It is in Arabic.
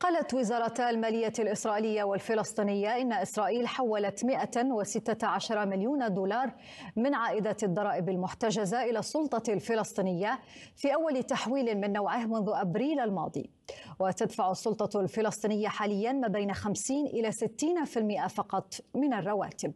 قالت وزارتا المالية الإسرائيلية والفلسطينية إن إسرائيل حولت 116 مليون دولار من عائدة الضرائب المحتجزة إلى السلطة الفلسطينية في أول تحويل من نوعه منذ أبريل الماضي وتدفع السلطة الفلسطينية حاليا ما بين 50 إلى 60% فقط من الرواتب